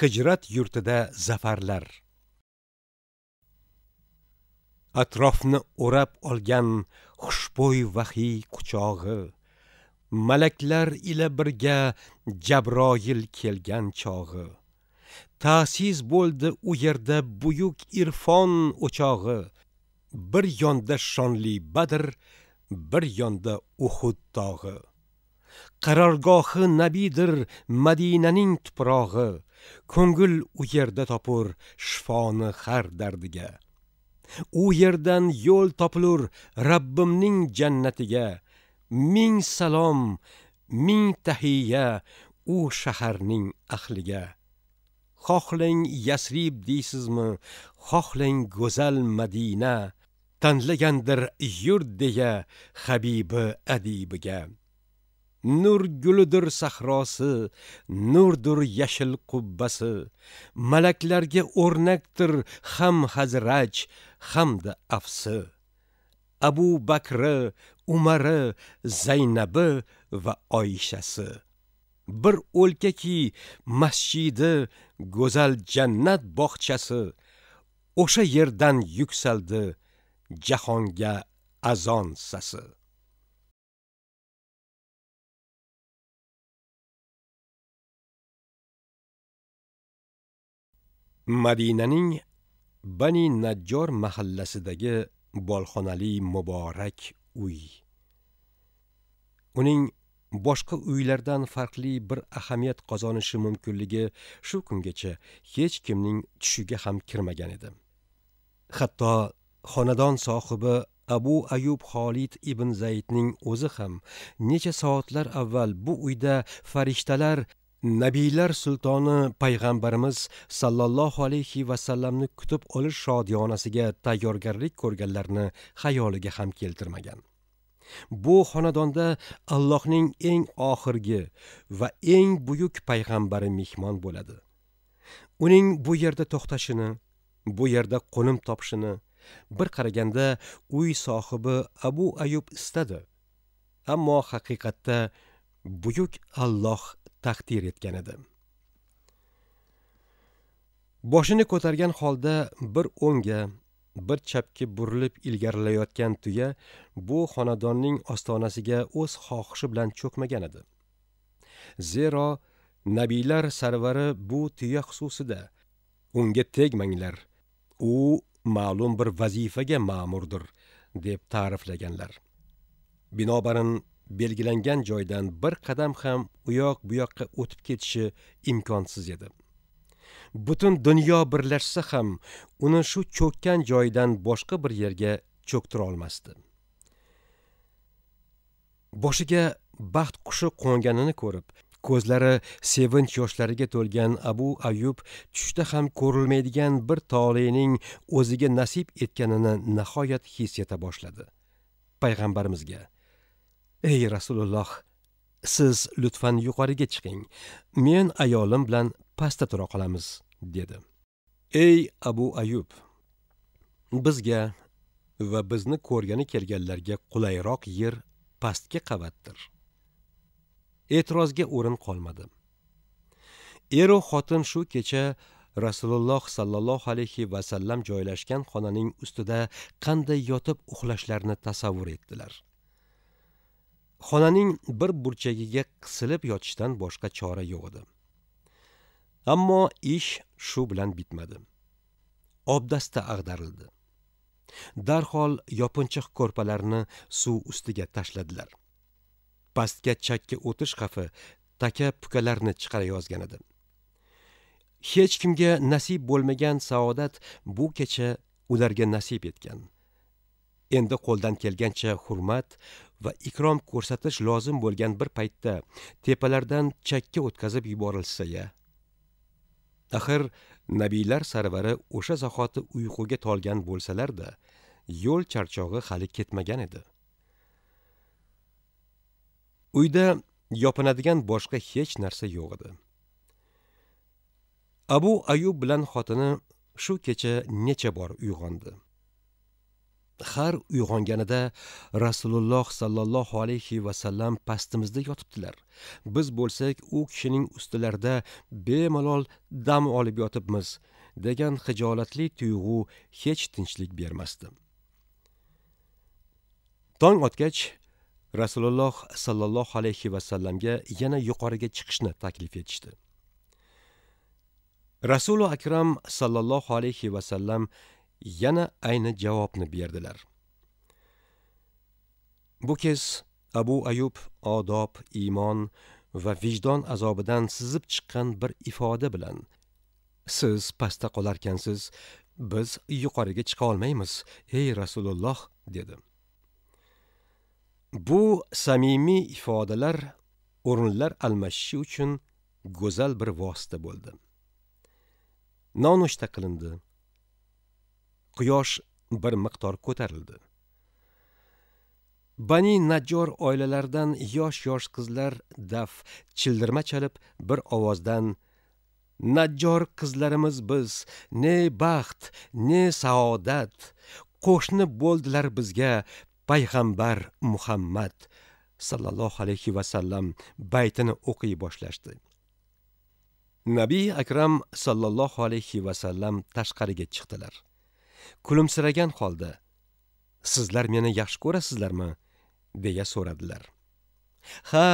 hijrat yurtida zafarlar atrofni o'rab olgan xushbo'y vahiy quchog'i malaklar ila birga jabroil kelgan chog'i ta'sis bo'ldi u yerda buyuk irfon o'chog'i bir yonda shonli badr bir yonda uhud tog'i qarorgohi nabiydir madinaning tuprog'i ko'ngil u yerda topur shifoni har dardiga u yerdan yo'l topilur rabbimning jannatiga ming salom ming tahiya u shaharning ahliga xohlang yasrib deysizmi xohlang go'zal madina tanlagandir yurt deya habibi adibiga nur gulidir sahrosi nurdir yashil qubbasi malaklarga o'rnakdir ham hazraj hamda afsi abu bakri umari zaynabi va oyishasi bir o'lkaki masjidi go'zal jannat bog'chasi o'sha yerdan yuksaldi jahonga azon sasi madinaning bani najjor mahallasidagi bolxonali muborak uy uning boshqa uylardan farqli bir ahamiyat qozonishi mumkinligi shu kungacha hech kimning tushiga ham kirmagan edi hatto xonadon sohibi abu ayub xolid ibn zaydning o'zi ham necha soatlar avval bu uyda farishtalar nabiylar sultoni payg'ambarimiz sallallohu alayhi vasallamni kutib olish shodiyonasiga tayyorgarlik ko'rganlarni xayoliga ham keltirmagan bu xonadonda allohning eng oxirgi va eng buyuk payg'ambari mehmon bo'ladi uning bu yerda to'xtashini bu yerda qo'nim topishini bir qaraganda uy sohibi abu ayub istadi ammo haqiqatda buyuk alloh taqdir etgan edi boshini ko'targan holda bir o'ngga bir chapga burilib ilgarilayotgan tuya bu xonadonning ostonasiga o'z xohishi bilan cho'kmagan edi zero nabiylar sarvari bu tuya xususida unga tegmanglar u ma'lum bir vazifaga ma'murdir deb ta'riflaganlar binobarin belgilangan joydan bir qadam ham u yoq bu yoqqa o'tib ketishi imkonsiz edi butun dunyo birlashsa ham uni shu cho'kkan joydan boshqa bir yerga cho'ktira olmasdi boshiga baxt qushi qo'nganini ko'rib ko'zlari sevinch yoshlariga to'lgan abu ayub tushda ham ko'rilmaydigan bir tolening o'ziga nasib etganini nihoyat his eta boshladi payg'ambarimizga ey rasululloh siz lutfan yuqoriga chiqing men ayolim bilan pastda tura qolamiz dedi ey abu ayub bizga va bizni ko'rgani kelganlarga qulayroq yer pastki qavatdir e'tirozga o'rin qolmadi eru xotin shu kecha rasululloh sollallohu alayhi vasallam joylashgan xonaning ustida qanday yotib uxlashlarini tasavvur etdilar xonaning bir burchagiga qisilib yotishdan boshqa chora yo'q edi ammo ish shu bilan bitmadi obdasta ag'darildi darhol yopinchiq ko'rpalarni suv ustiga tashladilar pastga chakka o'tish xavfi taka pukalarni yozgan edi hech kimga nasib bo'lmagan saodat bu kecha ularga nasib etgan endi qo'ldan kelgancha hurmat va ikrom ko'rsatish lozim bo'lgan bir paytda tepalardan chakka o'tkazib yuborilsa ya axir nabiylar sarvari o'sha zahoti uyquga tolgan bo'lsalarda yo'l charchog'i hali ketmagan edi uyda yopinadigan boshqa hech narsa yo'q edi abu ayub bilan xotini shu kecha necha bor uyg'ondi har uyg'onganida rasululloh sollallohu alayhi vasallam pastimizda yotibdilar biz bo'lsak u kishining ustilarida bemalol dam olib yotibmiz degan xijolatli tuyg'u hech tinchlik bermasdi tong otgach rasululloh sollallohu alayhi vasallamga yana yuqoriga chiqishni taklif etishdi rasuli akram sollallohu alayhi vasallam sallam yana ayni javobni berdilar bu kez abu ayub odob iymon va vijdon azobidan sizib chiqqan bir ifoda bilan siz pastda qolarkansiz biz yuqoriga chiqa olmaymiz ey rasululloh dedi bu samimiy ifodalar o'rinlar almashishi uchun go'zal bir vosita bo'ldi nonushta qilindi quyosh bir miqdor ko'tarildi bani najjor oilalaridan yosh yosh qizlar daf childirma chalib bir ovozdan najjor qizlarimiz biz ne baxt ne saodat qo'shni bo'ldilar bizga payg'ambar muhammad sallallohu alayhi vasallam baytini o'qiy boshlashdi nabiy akram sallallohu alayhi vasallam tashqariga chiqdilar kulimsiragan holda sizlar meni yaxshi ko'rasizlarmi deya so'radilar ha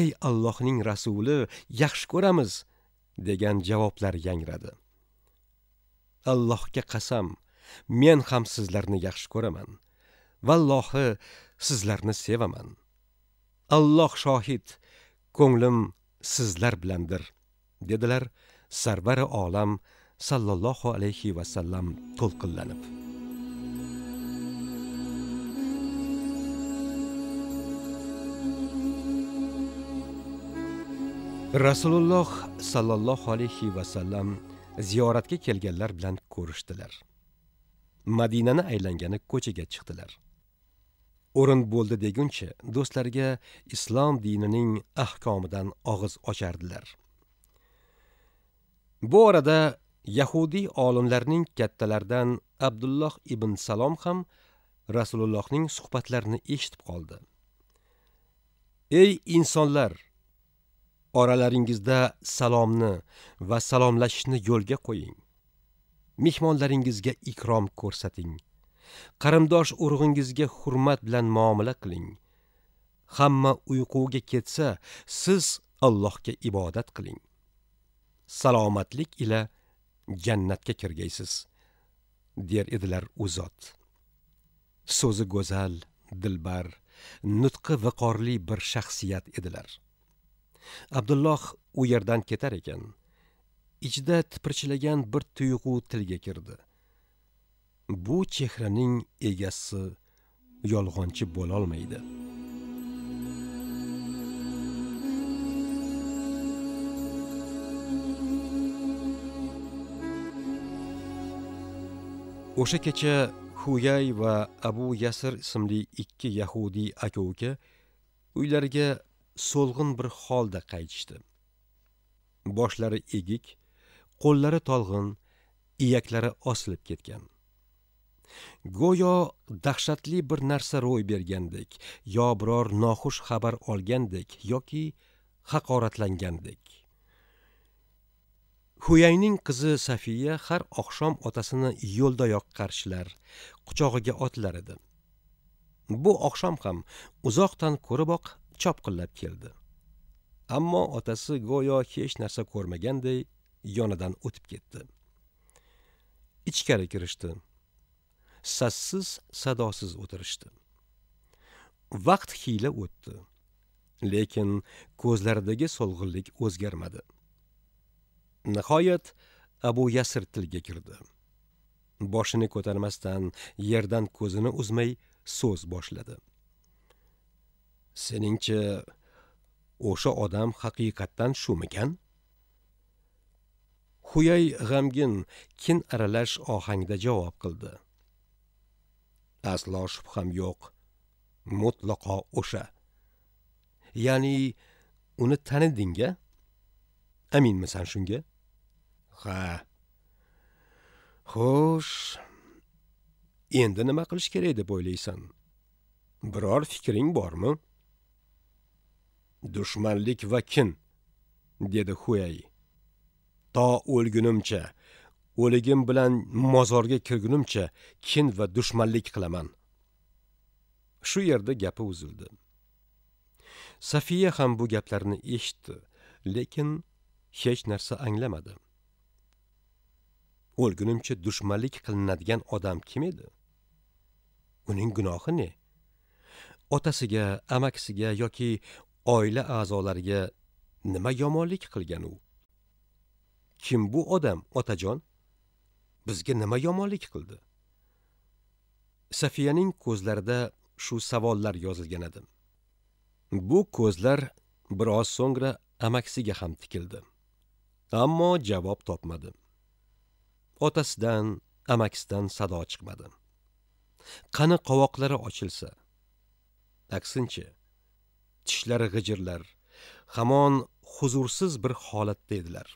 ey allohning rasuli yaxshi ko'ramiz degan javoblar yangradi allohga qasam men ham sizlarni yaxshi ko'raman vallohi sizlarni sevaman alloh shohid ko'nglim sizlar bilandir dedilar sarvari olam sallallohu alayhi vasallam to'lqinlanib rasululloh sallallohu alayhi vasallam ziyoratga kelganlar bilan ko'rishdilar madinani aylangani ko'chaga chiqdilar o'rin bo'ldi deguncha do'stlariga islom dinining ahkomidan og'iz ochardilar bu orada yahudiy olimlarning kattalaridan abdulloh ibn salom ham rasulullohning suhbatlarini eshitib qoldi ey insonlar oralaringizda salomni va salomlashishni yo'lga qo'ying mehmonlaringizga ikrom ko'rsating qarindosh urug'ingizga hurmat bilan muomala qiling hamma uyquga ketsa siz allohga ibodat qiling salomatlik ila jannatga kirgaysiz der edilar u zot so'zi go'zal dilbar nutqi viqorli bir shaxsiyat edilar abdulloh u yerdan ketar ekan ichida tipirchilagan bir tuyg'u tilga kirdi bu chehraning egasi yolg'onchi bo'lolmaydi o'sha kecha huyay va abu yasir ismli ikki yahudiy aka uka uylariga so'lg'in bir holda qaytishdi boshlari egik qo'llari tolg'in iyaklari osilib ketgan go'yo dahshatli bir narsa ro'y bergandek yo biror noxush xabar olgandek yoki haqoratlangandek Huyayning qizi Safiya har oqshom otasini yo'ldayoq qarshilar, quchog'iga otlar edi. Bu oqshom ham uzoqdan ko'riboq chopqillab keldi. Ammo otasi go'yo hech narsa ko'rmaganday yonidan o'tib ketdi. Ichkari kirishdi. Sassiz, sadosiz o'tirishdi. Vaqt xiyla o'tdi. Lekin ko'zlaridagi so'lg'inlik o'zgarmadi. nihoyat abu yasir tilga kirdi boshini ko'tarmasdan yerdan ko'zini uzmay so'z boshladi seningcha o'sha odam haqiqatdan shumikan huyay g'amgin kin aralash ohangda javob qildi aslo shubham yo'q mutlaqo o'sha ya'ni uni tanidinga aminmisan shunga ha xo'sh endi nima qilish kerak deb o'ylaysan biror fikring bormi dushmanlik va kin dedi huyay to o'lgunimcha o'ligim bilan mozorga kirgunimcha kin va dushmanlik qilaman shu yerda gapi uzildi safiya ham bu gaplarni eshitdi lekin hech narsa anglamadi o'lgunimcha dushmanlik qilinadigan odam kim edi uning gunohi ne otasiga amakisiga yoki oila a'zolariga nima yomonlik qilgan u kim bu odam otajon bizga nima yomonlik qildi safiyaning ko'zlarida shu savollar yozilgan edi bu ko'zlar biroz so'ngra amakisiga ham tikildi ammo javob topmadi otasidan amakisidan sado chiqmadi qani qovoqlari ochilsa aksincha tishlari g'ijirlar hamon huzursiz bir holatda edilar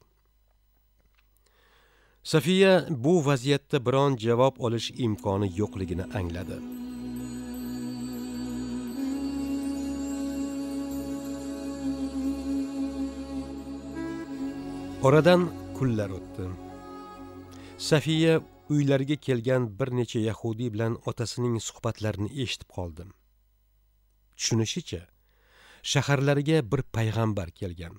sofiya bu vaziyatda biron javob olish imkoni yo'qligini angladi oradan kunlar o'tdi safiya uylariga kelgan bir necha yahudiy bilan otasining suhbatlarini eshitib qoldim tushunishicha shaharlariga bir payg'ambar kelgan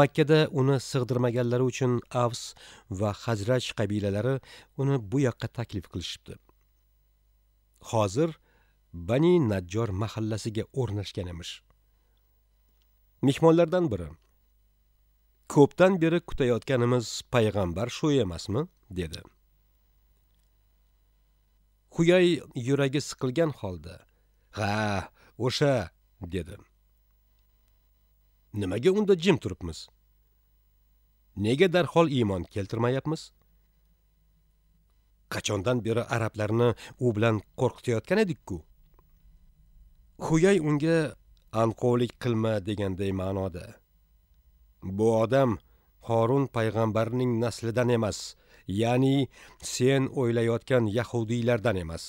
makkada uni sig'dirmaganlari uchun avs va hazraj qabilalari uni bu yoqqa taklif qilishibdi hozir bani najjor mahallasiga o'rnashgan emish mehmonlardan biri ko'pdan beri kutayotganimiz payg'ambar shu emasmi dedi huyay yuragi siqilgan holda ha o'sha dedi nimaga unda jim turibmiz nega darhol iymon keltirmayapmiz qachondan beri arablarni u bilan qo'rqitayotgan edikku huyay unga anqovlik qilma deganday ma'noda bu odam qorun payg'ambarning naslidan emas ya'ni sen o'ylayotgan yahudiylardan emas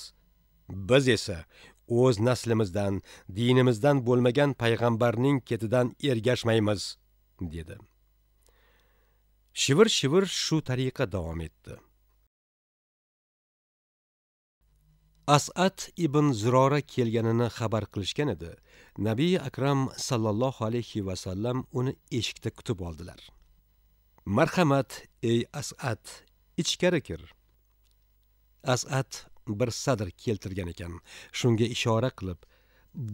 biz esa o'z naslimizdan dinimizdan bo'lmagan payg'ambarning ketidan ergashmaymiz dedi shivir shivir shu tariqa davom etdi as'ad ibn zurora kelganini xabar qilishgan edi nabiy akram sallallohu alayhi vasallam uni eshikda kutib oldilar marhamat ey as'ad ichkari kir as'ad bir sadr keltirgan ekan shunga ishora qilib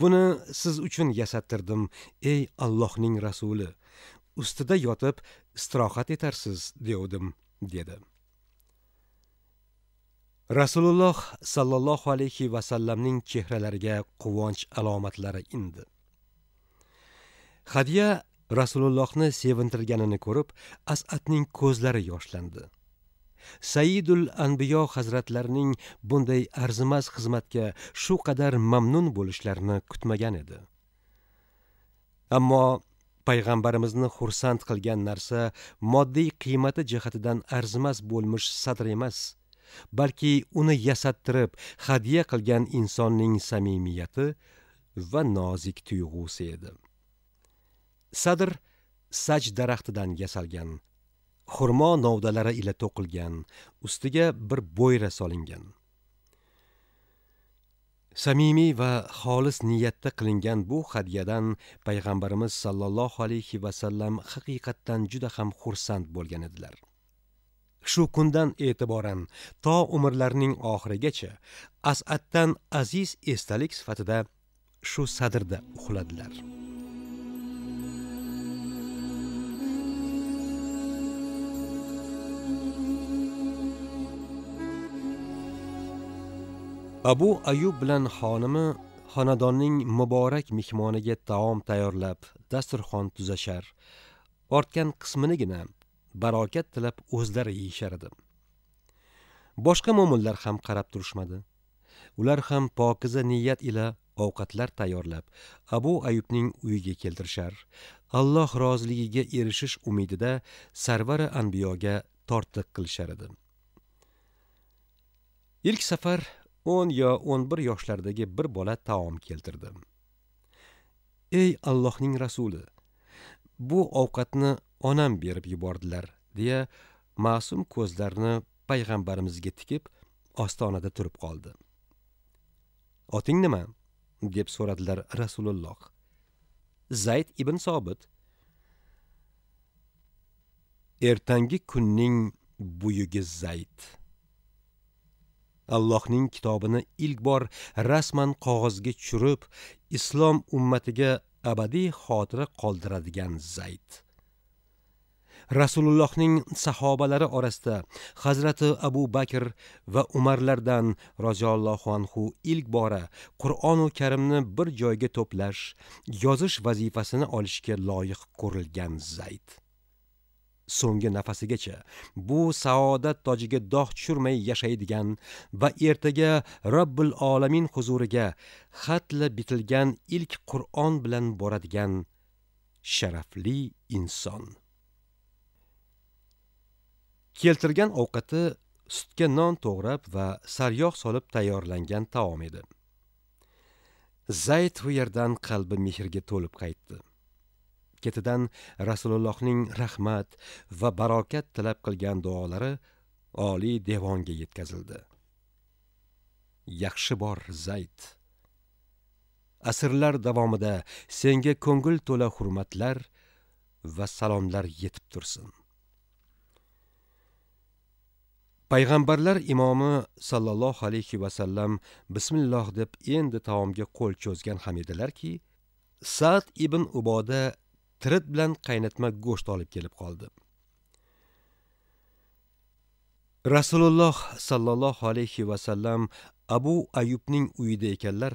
buni siz uchun yasattirdim ey allohning rasuli ustida yotib istirohat etarsiz devdim dedi rasululloh sollallohu alayhi vasallamning chehralariga quvonch alomatlari indi hadya rasulullohni sevintirganini ko'rib asadning ko'zlari yoshlandi saidul anbiyo hazratlarining bunday arzimas xizmatga shu qadar mamnun bo'lishlarini kutmagan edi ammo payg'ambarimizni xursand qilgan narsa moddiy qiymati jihatidan arzimas bo'lmish satr emas balki uni yasattirib hadya qilgan insonning samimiyati va nozik tuyg'usi edi sadr saj daraxtidan yasalgan xurmo novdalari ila to'qilgan ustiga bir bo'yra solingan samimiy va xolis niyatda qilingan bu hadyadan payg'ambarimiz sollallohu alayhi vasallam haqiqatdan juda ham xursand bo'lgan edilar shu kundan e'tiboran to umrlarining oxirigacha as'addan aziz esdalik sifatida shu sadrda uxladilar abu ayub bilan xonimi xonadonning muborak mehmoniga taom tayyorlab dasturxon tuzashar ortgan qisminigina barokat tilab o'zlari yeyishar edi boshqa mo'minlar ham qarab turishmadi ular ham pokiza niyat ila ovqatlar tayyorlab abu ayubning uyiga keltirishar alloh roziligiga erishish umidida sarvari anbiyoga tortiq qilishar edi ilk safar o'n yo o'n bir yoshlardagi bir bola taom keltirdi ey allohning rasuli bu ovqatni onam berib yubordilar deya ma'sum ko'zlarini payg'ambarimizga tikib ostonada turib qoldi oting nima deb so'radilar rasululloh zayd ibn sobit ertangi kunning buyugi zayd allohning kitobini ilk bor rasman qog'ozga tushirib islom ummatiga abadiy xotira qoldiradigan zayd rasulullohning sahobalari orasida hazrati abu bakr va umarlardan roziyallohu anhu ilk bora qur'onu karimni bir joyga to'plash yozish vazifasini olishga loyiq ko'rilgan zayd so'nggi nafasigacha bu saodat tojiga dog' tushirmay yashaydigan va ertaga robbil olamin huzuriga xatla bitilgan ilk qur'on bilan boradigan sharafli inson keltirgan ovqati sutga non to'g'rab va sariyog' solib tayyorlangan taom edi zayd u yerdan qalbi mehrga to'lib qaytdi ketidan rasulullohning rahmat va barokat tilab qilgan duolari oliy devonga yetkazildi yaxshi bor zayd asrlar davomida senga ko'ngil to'la hurmatlar va salomlar yetib tursin payg'ambarlar imomi sallallohu alayhi vasallam bismilloh deb endi taomga qo'l cho'zgan ham edilarki sad ibn uboda tirit bilan qaynatma go'sht olib kelib qoldi rasululloh sollallohu alayhi vasallam abu ayubning uyida ekanlar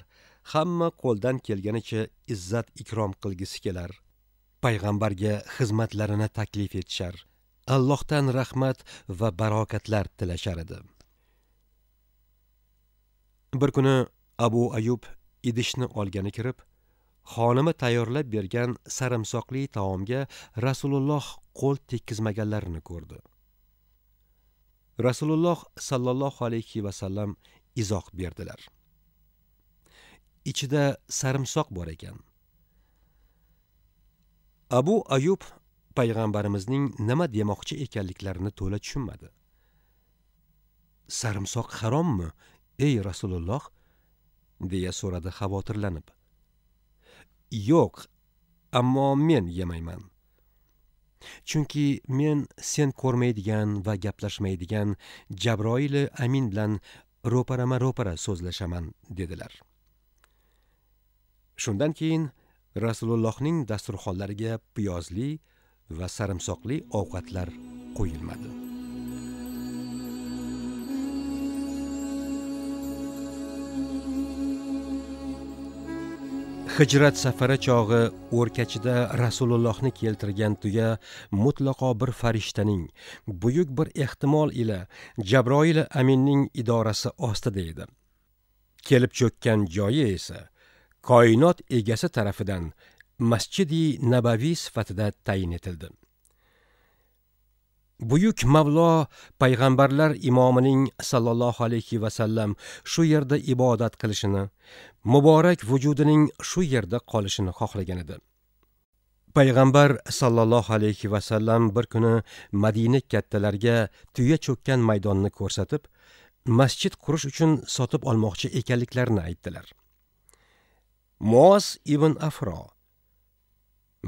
hamma qo'ldan kelganicha izzat ikrom qilgisi kelar payg'ambarga xizmatlarini taklif etishar allohdan rahmat va barokatlar tilashar edi bir kuni abu ayub idishni olgani kirib xonimi tayyorlab bergan sarimsoqli taomga rasululloh qo'l tekkizmaganlarini ko'rdi rasululloh sallallohu alayhi vasallam izoh berdilar ichida sarimsoq bor ekan abu ayub payg'ambarimizning nima demoqchi ekanliklarini to'la tushunmadi sarimsoq harommi ey rasululloh deya so'radi xavotirlanib yo'q ammo men yemayman chunki men sen ko'rmaydigan va gaplashmaydigan jabroili amin bilan ro'parama ro'para so'zlashaman dedilar shundan keyin rasulullohning dasturxonlariga piyozli va sarimsoqli ovqatlar qo'yilmadi hijrat safari chog'i o'rkachida rasulullohni keltirgan tuya mutlaqo bir farishtaning buyuk bir ehtimol ila jabroil aminning idorasi ostida edi kelib cho'kkan joyi esa koinot egasi tarafidan masjidi nabaviy sifatida tayin etildi buyuk mavlo payg'ambarlar imomining sallallohu alayhi vasallam shu yerda ibodat qilishini muborak vujudining shu yerda qolishini xohlagan edi payg'ambar sallallohu alayhi vasallam bir kuni madina kattalarga tuya cho'kkan maydonni ko'rsatib masjid qurish uchun sotib olmoqchi ekanliklarini aytdilar moz ibn afro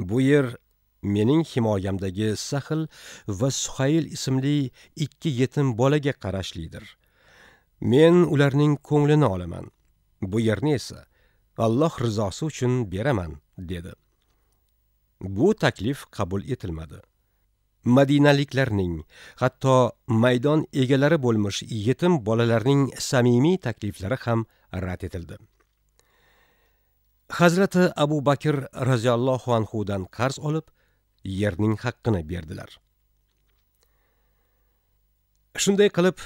bu yer mening himoyamdagi sahl va suhayil ismli ikki yetim bolaga qarashlidir men ularning ko'nglini olaman bu yerni esa alloh rizosi uchun beraman dedi bu taklif qabul etilmadi madinaliklarning hatto maydon egalari bo'lmish yetim bolalarning samimiy takliflari ham rad etildi hazrati abu bakr roziyallohu anhudan qarz olib yerning haqqini berdilar shunday qilib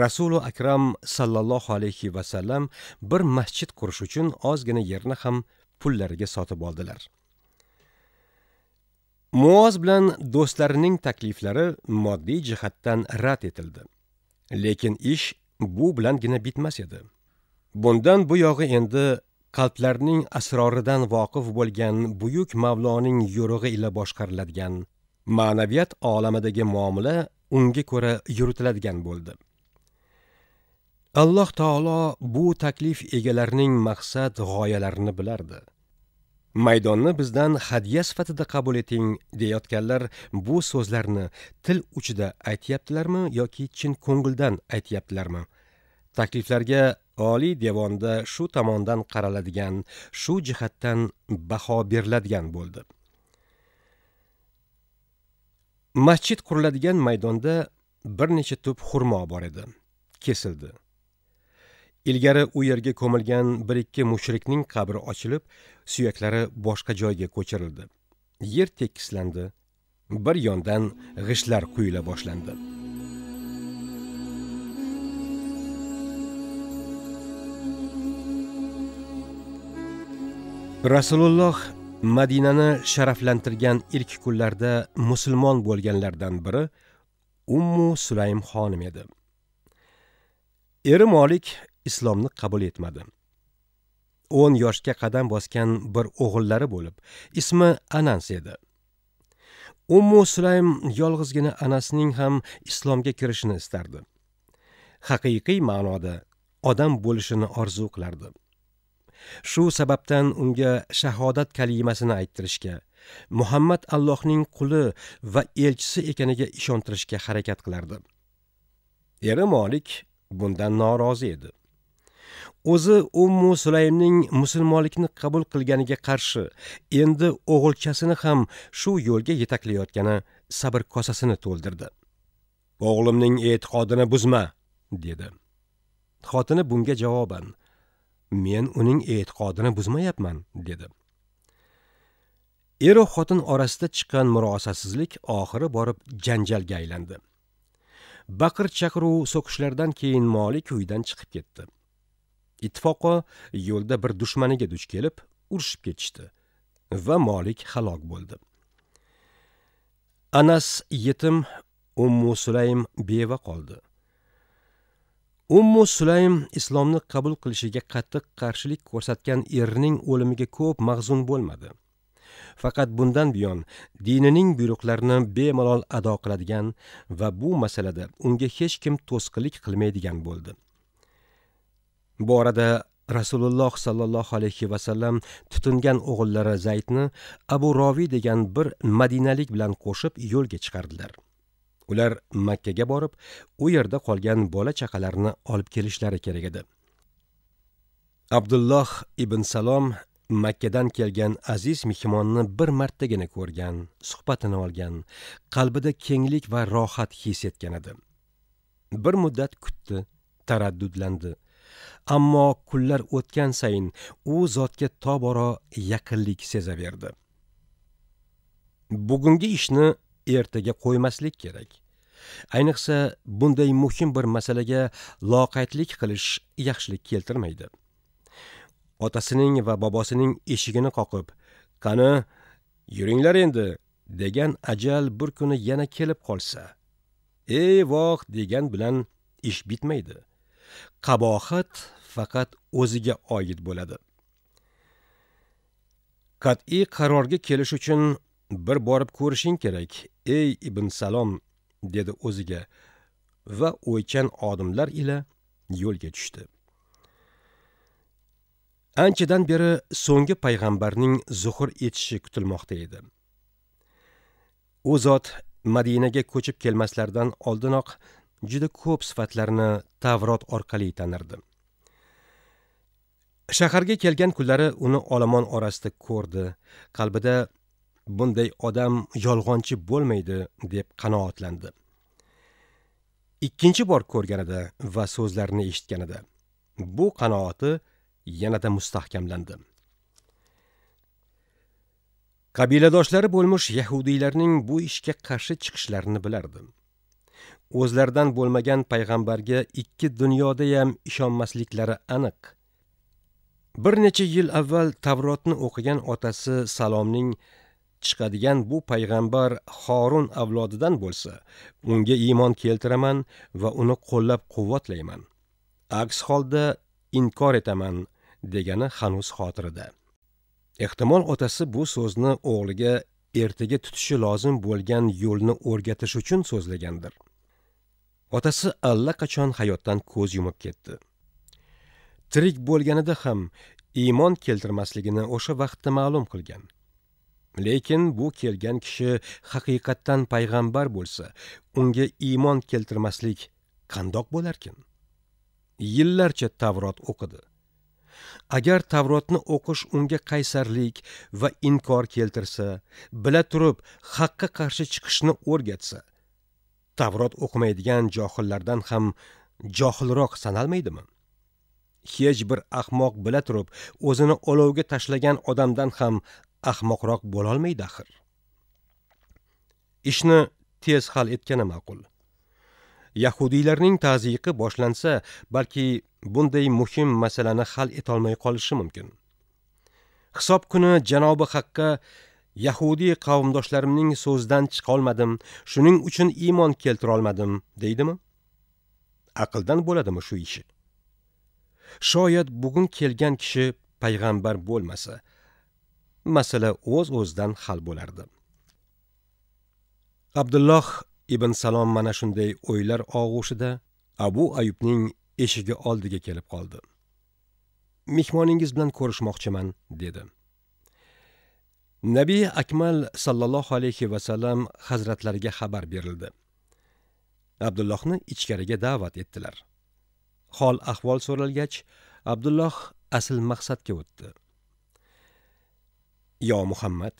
rasuli akram sallallohu alayhi vasallam bir masjid qurish uchun ozgina yerni ham pullariga sotib oldilar muoz bilan do'stlarining takliflari moddiy jihatdan rad etildi lekin ish bu bilangina bitmas edi bundan bu yog'i endi qalblarning asroridan voqif bo'lgan buyuk mavloning yo'rug'i ila boshqariladigan ma'naviyat olamidagi muomala unga ko'ra yuritiladigan bo'ldi alloh taolo bu taklif egalarining maqsad g'oyalarini bilardi maydonni bizdan hadya sifatida qabul eting deyayotganlar bu so'zlarni til uchida aytyaptilarmi yoki chin ko'ngildan aytyaptilarmi takliflarga oliy devonda shu tomondan qaraladigan shu jihatdan baho beriladigan bo'ldi masjid quriladigan maydonda bir necha tup xurmo bor edi kesildi ilgari u yerga ko'milgan bir ikki mushrikning qabri ochilib suyaklari boshqa joyga ko'chirildi yer tekislandi bir yondan g'ishtlar quyila boshlandi rasululloh madinani sharaflantirgan ilk kunlarda musulmon bo'lganlardan biri ummu sulaym xonim edi eri molik islomni qabul etmadi o'n yoshga qadam bosgan bir o'g'illari bo'lib ismi anas edi ummu sulaym yolg'izgina anasining ham islomga kirishini istardi haqiqiy ma'noda odam bo'lishini orzu qilardi shu sababdan unga shahodat kalimasini ayttirishga muhammad allohning quli va elchisi ekaniga ishontirishga harakat qilardi eri molik bundan norozi edi o'zi ummu sulaymning musulmonlikni qabul qilganiga qarshi endi o'g'ilchasini ham shu yo'lga yetaklayotgani sabr kosasini to'ldirdi o'g'limning e'tiqodini buzma dedi xotini bunga javoban men uning e'tiqodini buzmayapman dedi eru xotin orasida chiqqan murosasizlik oxiri borib janjalga aylandi baqir chaqiruv so'kishlardan keyin molik uydan chiqib ketdi ittifoqo yo'lda bir dushmaniga duch kelib urushib ketishdi va molik halok bo'ldi anas yetim ummu sulaym beva qoldi ummu sulaym islomni qabul qilishiga qattiq qarshilik ko'rsatgan erining o'limiga ko'p mag'zun bo'lmadi faqat bundan buyon dinining buyruqlarini bemalol ado qiladigan va bu masalada unga hech kim to'sqinlik qilmaydigan bo'ldi bu orada rasululloh sollallohu alayhi vasallam tutingan o'g'illari zaydni abu roviy degan bir madinalik bilan qo'shib yo'lga chiqardilar ular makkaga borib u yerda qolgan bola chaqalarni olib kelishlari kerak edi abdulloh ibn salom makkadan kelgan aziz mehmonni bir martagina ko'rgan suhbatini olgan qalbida kenglik va rohat his etgan edi bir muddat kutdi taraddudlandi ammo kunlar o'tgan sayin u zotga tobora yaqinlik sezaverdi bugungi ishni ertaga qo'ymaslik kerak ayniqsa bunday muhim bir masalaga loqaydlik qilish yaxshilik keltirmaydi otasining va bobosining eshigini qoqib qani yuringlar endi degan ajal bir kuni yana kelib qolsa ey voh degan bilan ish bitmaydi qabohat faqat o'ziga oid bo'ladi qat'iy qarorga kelish uchun bir borib ko'rishing kerak ey ibn salom dedi o'ziga va o'ychan odimlar ila yo'lga tushdi anchadan beri so'nggi payg'ambarning zuhur etishi kutilmoqda edi u zot madinaga ko'chib kelmaslaridan oldinoq juda ko'p sifatlarni tavrot orqali tanirdi shaharga kelgan kunlari uni olomon orasida ko'rdi qalbida bunday odam yolg'onchi bo'lmaydi deb qanoatlandi ikkinchi bor ko'rganida va so'zlarini eshitganida bu qanoati yanada mustahkamlandi qabiladoshlari bo'lmish yahudiylarning bu ishga qarshi chiqishlarini bilardi o'zlaridan bo'lmagan payg'ambarga ikki dunyodayam ishonmasliklari aniq bir necha yil avval tavrotni o'qigan otasi salomning chiqadigan bu payg'ambar Xorun avlodidan bo'lsa, unga iymon keltiraman va uni qo'llab quvvatlayman. Aks holda inkor etaman degani hanuz xotirida. Ehtimol otasi bu so'zni o'g'liga ertaga tutishi lozim bo'lgan yo'lni o'rgatish uchun so'zlagandir. Otasi allaqachon hayotdan ko'z yumib ketdi. Tirik bo'lganida ham iymon keltirmasligini o'sha vaqtda ma'lum qilgan. lekin bu kelgan kishi haqiqatdan payg'ambar bo'lsa unga iymon keltirmaslik qandoq bo'larkin yillarcha tavrot o'qidi agar tavrotni o'qish unga qaysarlik va inkor keltirsa bila turib haqqa qarshi chiqishni o'rgatsa tavrot o'qimaydigan johillardan ham johilroq sanalmaydimi hech bir ahmoq bila turib o'zini olovga tashlagan odamdan ham ahmoqroq bo'lolmaydi axir ishni tez hal etgani ma'qul yahudiylarning taziqi boshlansa balki bunday muhim masalani hal etolmay qolishi mumkin hisob kuni janobi haqqa yahudiy qavmdoshlarimning so'zidan chiqolmadim shuning uchun iymon keltirolmadim deydimi aqldan bo'ladimi shu ishi shoyat bugun kelgan kishi payg'ambar bo'lmasa masala o'z uz o'zidan hal bo'lardi abdulloh ibn salom mana shunday o'ylar og'ushida abu ayubning eshigi oldiga kelib qoldi mehmoningiz bilan ko'rishmoqchiman dedi nabiy akmal sallallohu alayhi vasallam hazratlariga xabar berildi abdullohni ichkariga da'vat etdilar hol ahvol so'ralgach abdulloh asl maqsadga o'tdi yo muhammad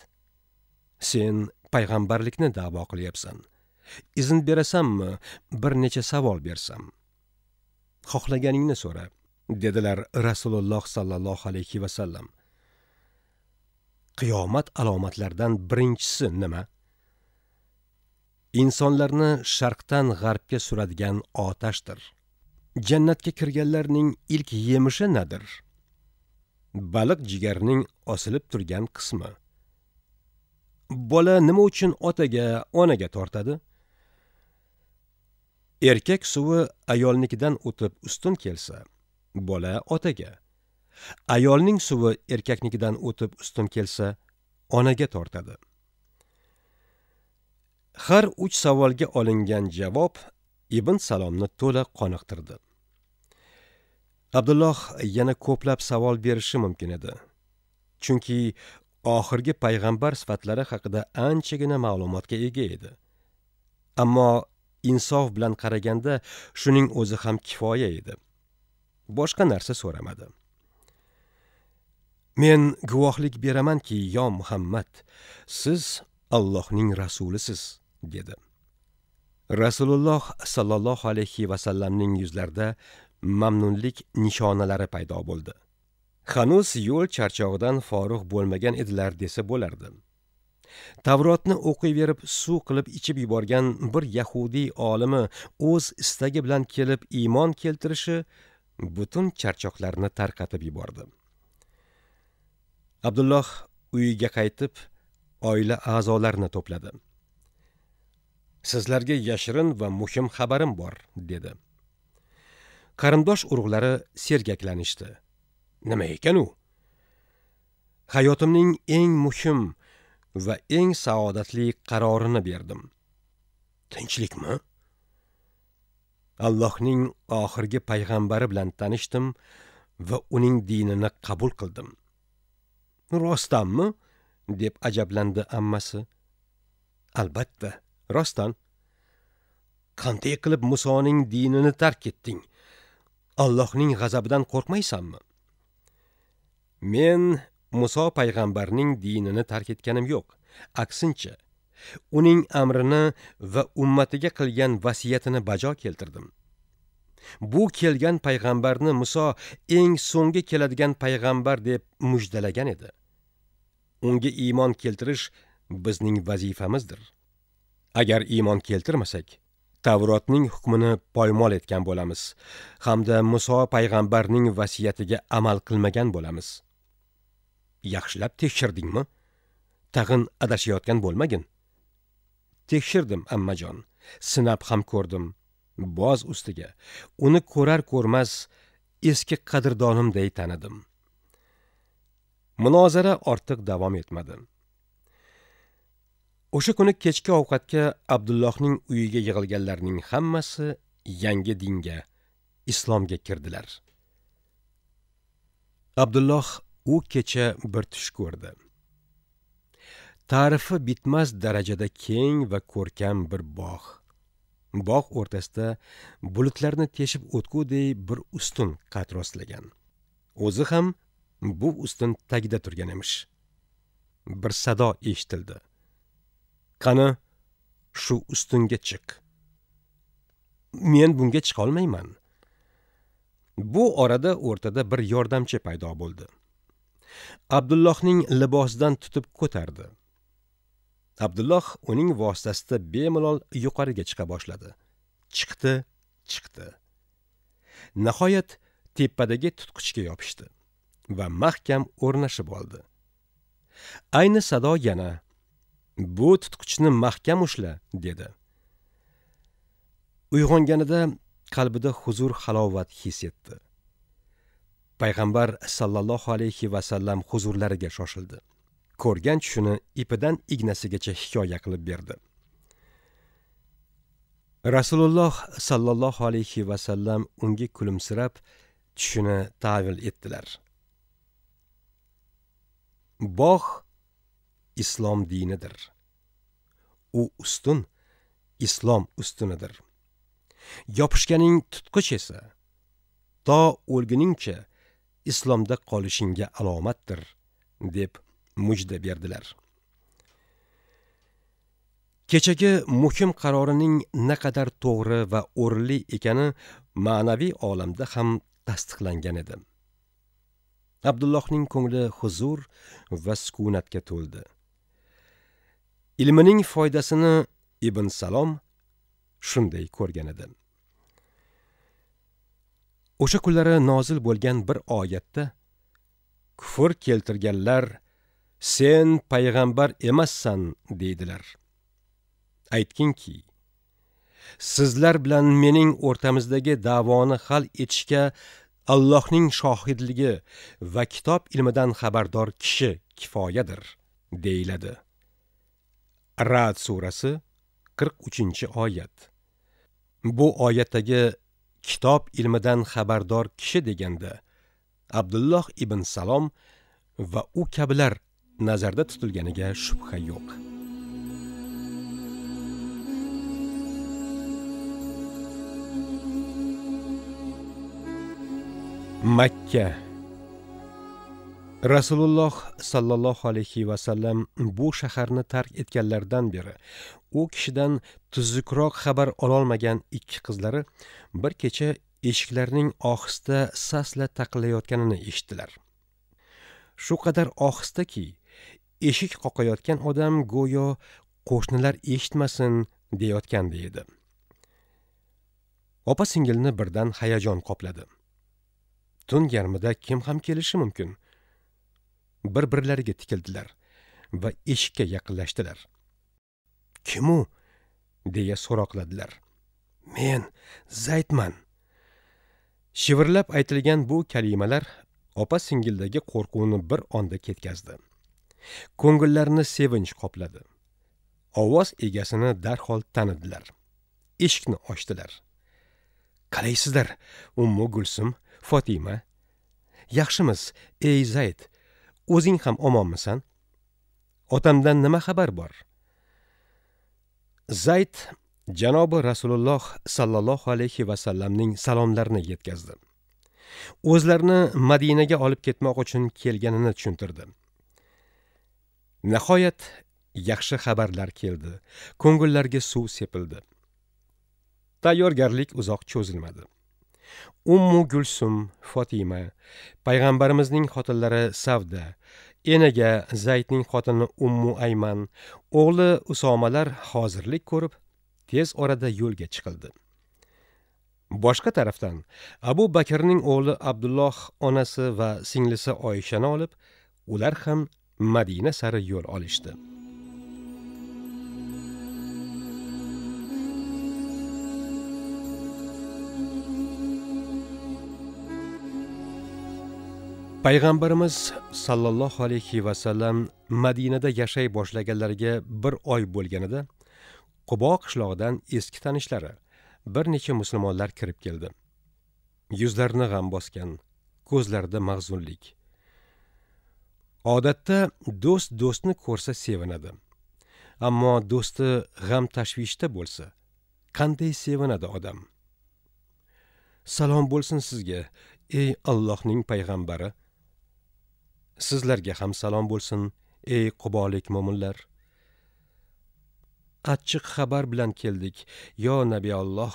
sen payg'ambarlikni da'vo qilyapsan izn berasanmi bir necha savol bersam xohlaganingni so'ra dedilar rasululloh sollallohu alayhi vasallam qiyomat alomatlaridan birinchisi nima insonlarni sharqdan g'arbga suradigan otashdir jannatga kirganlarning ilk yemishi nadir baliq jigarning osilib turgan qismi bola nima uchun otaga onaga tortadi erkak suvi ayolnikidan o'tib ustun kelsa bola otaga ayolning suvi erkaknikidan o'tib ustun kelsa onaga tortadi har uch savolga olingan javob ibn salomni to'la qoniqtirdi abdulloh yana ko'plab savol berishi mumkin edi chunki oxirgi payg'ambar sifatlari haqida anchagina ma'lumotga ega edi ammo insof bilan qaraganda shuning o'zi ham kifoya edi boshqa narsa so'ramadi men guvohlik beramanki yo muhammad siz allohning rasulisiz dedi rasululloh sollallohu alayhi vasallamning yuzlarida mamnunlik nishonalari paydo bo'ldi hanuz yo'l charchog'idan forig' bo'lmagan edilar desa bo'lardi tavrotni o'qiyverib suv qilib ichib yuborgan bir yahudiy olimi o'z istagi bilan kelib iymon keltirishi butun charchoqlarni tarqatib yubordi abdulloh uyiga qaytib oila a'zolarini to'pladi sizlarga yashirin va muhim xabarim bor dedi qarindosh urug'lari sergaklanishdi nima ekan u hayotimning eng muhim va eng saodatli qarorini berdim tinchlikmi allohning oxirgi payg'ambari bilan tanishdim va uning dinini qabul qildim rostdanmi deb ajablandi ammasi albatta rostdan qanday qilib musoning dinini tark etding allohning g'azabidan qo'rqmaysanmi men muso payg'ambarning dinini tark etganim yo'q aksincha uning amrini va ummatiga qilgan vasiyatini bajo keltirdim bu kelgan payg'ambarni muso eng so'nggi keladigan payg'ambar deb mujdalagan edi unga iymon keltirish bizning vazifamizdir agar iymon keltirmasak tavrotning hukmini poymol etgan bo'lamiz hamda muso payg'ambarning vasiyatiga amal qilmagan bo'lamiz yaxshilab tekshirdingmi tag'in adashayotgan bo'lmagin tekshirdim ammajon sinab ham ko'rdim boz ustiga uni ko'rar ko'rmas eski qadrdonimday tanidim munozara ortiq davom etmadi o'sha kuni kechki ovqatga abdullohning uyiga yig'ilganlarning hammasi yangi dinga islomga kirdilar abdulloh u kecha bir tush ko'rdi ta'rifi bitmas darajada keng va ko'rkam bir bog' bog' o'rtasida bulutlarni teshib o'tgudek bir ustun qad rostlagan o'zi ham bu ustun tagida turgan emish bir sado eshitildi qani shu ustunga chiq men bunga chiqolmayman bu orada o'rtada bir yordamchi paydo bo'ldi abdullohning libosidan tutib ko'tardi abdulloh uning vositasida bemalol yuqoriga chiqa boshladi chiqdi chiqdi nihoyat tepadagi tutqichga yopishdi va mahkam o'rnashib oldi ayni sado yana bu tutqichni mahkam ushla dedi uyg'onganida qalbida huzur halovat his etdi payg'ambar sallallohu alayhi vasallam huzurlariga shoshildi ko'rgan tushini ipidan ignasigacha hikoya qilib berdi rasululloh sallallohu alayhi vasallam unga kulimsirab tushini tavil etdilar bog' islom dinidir u ustun islom ustunidir yopishganing tutqich esa to o'lguningcha islomda qolishingga alomatdir deb mujda berdilar kechagi muhim qarorining naqadar to'g'ri va o'rinli ekani ma'naviy olamda ham tasdiqlangan edi abdullohning ko'ngli huzur va sukunatga to'ldi ilmining foydasini ibn salom shunday ko'rgan edi o'sha kunlari nozil bo'lgan bir oyatda kufr keltirganlar sen payg'ambar emassan deydilar aytginki sizlar bilan mening o'rtamizdagi davoni hal etishga allohning shohidligi va kitob ilmidan xabardor kishi kifoyadir deyiladi rad surasi 43 oyat bu oyatdagi kitob ilmidan xabardor kishi deganda abdulloh ibn salom va u kabilar nazarda tutilganiga shubha yo'q makka rasululloh sollallohu alayhi vasallam bu shaharni tark etganlaridan beri u kishidan tuzukroq xabar ololmagan ikki qizlari bir kecha eshiklarning ohista sasla taqillayotganini eshitdilar shu qadar ohistaki eshik qoqayotgan odam go'yo qo'shnilar eshitmasin deyotgandek edi opa singilni birdan hayajon qopladi tun yarmida kim ham kelishi mumkin bir birlariga tikildilar va eshikka yaqinlashdilar kim u deya so'roqladilar men zaydman shivirlab aytilgan bu kalimalar opa singildagi qo'rquvni bir onda ketkazdi ko'ngillarini sevinch qopladi ovoz egasini darhol tanidilar eshikni ochdilar qalaysizlar ummu gulsum fotima yaxshimiz ey zayd o'zing ham omonmisan otamdan nima xabar bor zayd janobi rasululloh sollallohu alayhi vasallamning salomlarini yetkazdi o'zlarini madinaga olib ketmoq uchun kelganini tushuntirdi nihoyat yaxshi xabarlar keldi ko'ngillarga suv sepildi tayyorgarlik uzoq cho'zilmadi ummu gulsum fotima payg'ambarimizning xotinlari savda enaga zaydning xotini ummu ayman o'g'li usomalar hozirlik ko'rib tez orada yo'lga chiqildi boshqa tarafdan abu bakrning o'g'li abdulloh onasi va singlisi oyishani olib ular ham madina sari yo'l olishdi payg'ambarimiz sollallohu alayhi vasallam madinada yashay boshlaganlariga bir oy bo'lganida qubo qishlog'idan eski tanishlari bir necha musulmonlar kirib keldi yuzlarini g'am bosgan ko'zlarida mag'zunlik odatda do'st do'stni ko'rsa sevinadi ammo do'sti g'am tashvishda bo'lsa qanday sevinadi odam salom bo'lsin sizga ey allohning payg'ambari sizlarga ham salom bo'lsin ey qubolik mo'minlar achchiq xabar bilan keldik yo nabiy olloh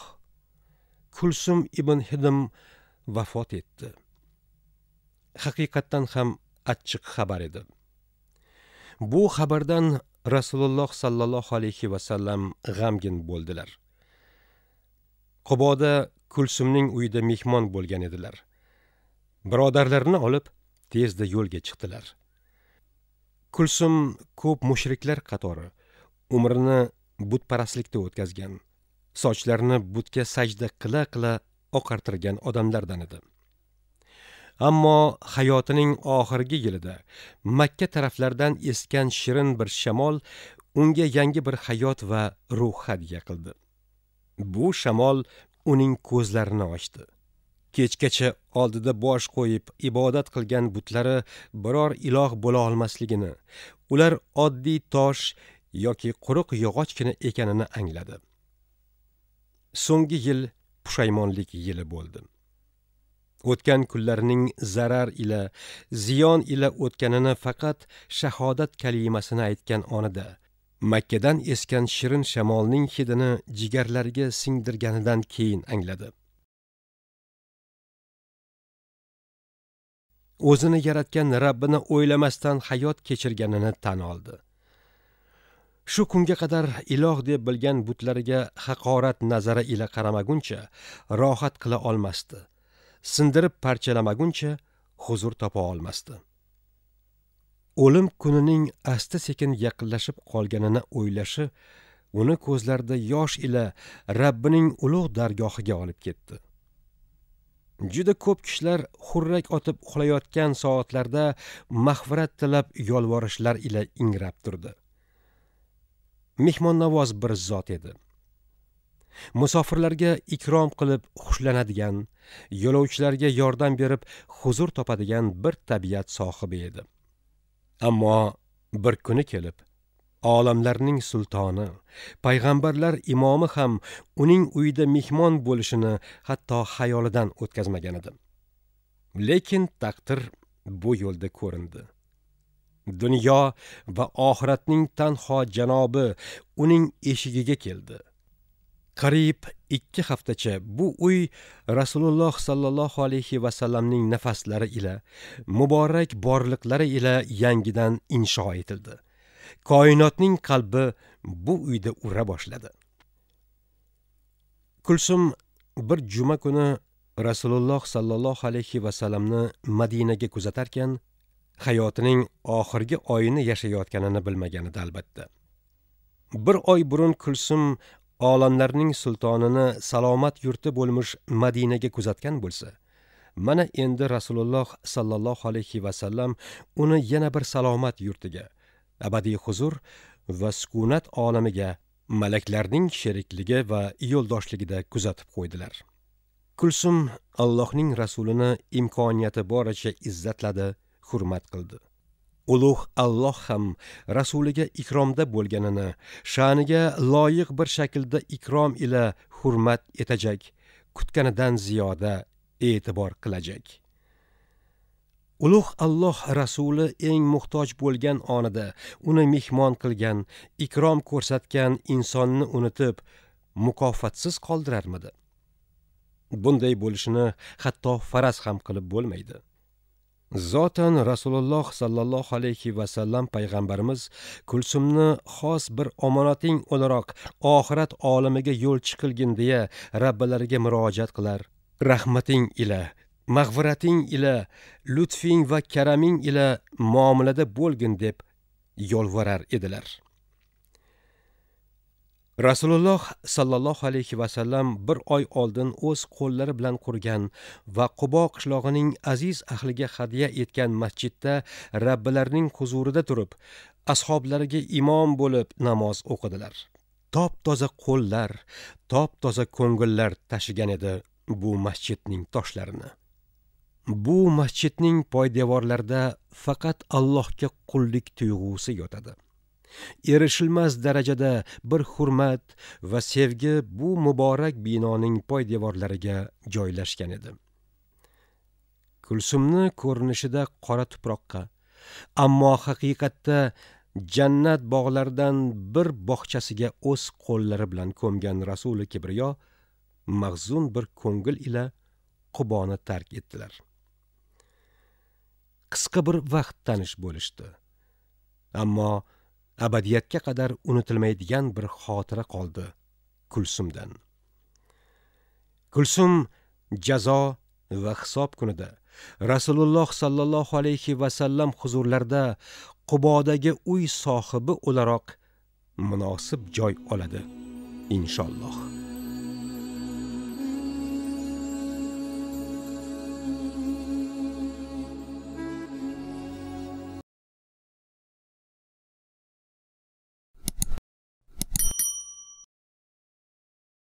kulsum ibn hidim vafot etdi haqiqatdan ham achchiq xabar edi bu xabardan rasululloh sollallohu alayhi vasallam g'amgin bo'ldilar quboda kulsumning uyida mehmon bo'lgan edilar birodarlarini olib tezda yo'lga chiqdilar kulsum ko'p mushriklar qatori umrini butparastlikda o'tkazgan sochlarini butga sajda qila qila oqartirgan odamlardan edi ammo hayotining oxirgi yilida makka taraflardan esgan shirin bir shamol unga yangi bir hayot va ruh hadya qildi bu shamol uning ko'zlarini ochdi kechgacha oldida bosh qo'yib ibodat qilgan butlari biror iloh bo'la olmasligini ular oddiy tosh yoki quruq yog'ochgina ekanini angladi so'nggi yil pushaymonlik yili bo'ldi o'tgan kunlarning zarar ila ziyon ila o'tganini faqat shahodat kalimasini aytgan onida makkadan esgan shirin shamolning hidini jigarlariga singdirganidan keyin angladi o'zini yaratgan rabbini o'ylamasdan hayot kechirganini tan oldi shu kunga qadar iloh deb bilgan butlariga haqorat nazari ila qaramaguncha rohat qila olmasdi sindirib parchalamaguncha huzur topa olmasdi o'lim kunining asta sekin yaqinlashib qolganini o'ylashi uni ko'zlarida yosh ila rabbining ulug' dargohiga olib ketdi juda ko'p kishilar xurrak otib uxlayotgan soatlarda mag'firat tilab yolvorishlar ila ingrab turdi mehmonnavoz bir zot edi musofirlarga ikrom qilib xushlanadigan yo'lovchilarga yordam berib huzur topadigan bir tabiat sohibi edi ammo bir kuni kelib olamlarning sultoni payg'ambarlar imomi ham uning uyida mehmon bo'lishini hatto xayolidan o'tkazmagan edi lekin taqdir bu yo'lda ko'rindi dunyo va oxiratning tanho janobi uning eshigiga keldi qariyb ikki haftacha bu uy rasululloh sollallohu alayhi vasallamning nafaslari ila muborak borliqlari ila yangidan insho etildi koinotning qalbi bu uyda ura boshladi kulsum bir juma kuni rasululloh sollallohu alayhi vasallamni madinaga kuzatarkan hayotining oxirgi oyini yashayotganini bilmagan edi albatta bir oy burun kulsum olamlarning sultonini salomat yurti bo'lmish madinaga kuzatgan bo'lsa mana endi rasululloh sollallohu alayhi vasallam uni yana bir salomat yurtiga abadiy huzur va sukunat olamiga malaklarning sherikligi va yo'ldoshligida kuzatib qo'ydilar kulsum allohning rasulini imkoniyati boricha izzatladi hurmat qildi ulug' alloh ham rasuliga ikromda bo'lganini sha'niga loyiq bir shaklda ikrom ila hurmat etajak kutganidan ziyoda e'tibor qilajak ulug' alloh rasuli eng muhtoj bo'lgan onida uni mehmon qilgan ikrom ko'rsatgan insonni unutib mukofotsiz qoldirarmidi bunday bo'lishini hatto faraz ham qilib bo'lmaydi zotan rasululloh sollallohu alayhi vasallam payg'ambarimiz kulsumni xos bir omonating o'laroq oxirat olamiga yo'l chiqilgin deya rabbilariga murojaat qilar rahmating ila mag'firating ila lutfing va karaming ila muomalada bo'lgin deb yolvorar edilar rasululloh sollallohu alayhi vasallam bir oy oldin o'z qo'llari bilan qurgan va qubo qishlog'ining aziz ahliga hadya etgan masjidda rabbilarining huzurida turib ashoblariga imom bo'lib namoz o'qidilar top toza qo'llar top toza ko'ngillar tashigan edi bu masjidning toshlarini bu masjidning poydevorlarida faqat allohga qullik tuyg'usi yotadi erishilmas darajada bir hurmat va sevgi bu muborak binoning poydevorlariga joylashgan edi kulsumni ko'rinishida qora tuproqqa ammo haqiqatda jannat bog'laridan bir bog'chasiga o'z qo'llari bilan ko'mgan rasuli kibriyo mahzun bir ko'ngil ila quboni tark etdilar qisqa bir vaqt tanish bo'lishdi ammo abadiyatga qadar unutilmaydigan bir xotira qoldi kulsumdan kulsum jazo va hisob kunida rasululloh sollallohu alayhi vasallam huzurlarida qubodagi uy sohibi o'laroq munosib joy oladi inshaalloh